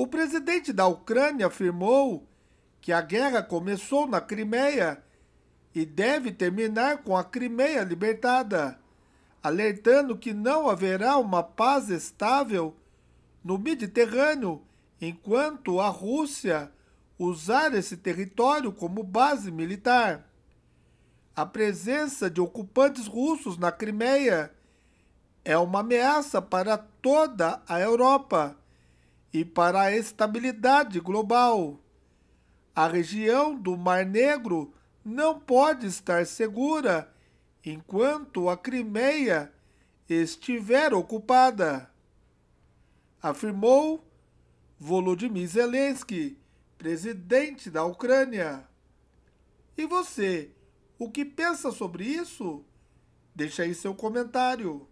O presidente da Ucrânia afirmou que a guerra começou na Crimeia e deve terminar com a Crimeia libertada, alertando que não haverá uma paz estável no Mediterrâneo enquanto a Rússia usar esse território como base militar. A presença de ocupantes russos na Crimeia é uma ameaça para toda a Europa e para a estabilidade global. A região do Mar Negro não pode estar segura enquanto a Crimeia estiver ocupada, afirmou Volodymyr Zelensky, presidente da Ucrânia. E você, o que pensa sobre isso? Deixe aí seu comentário.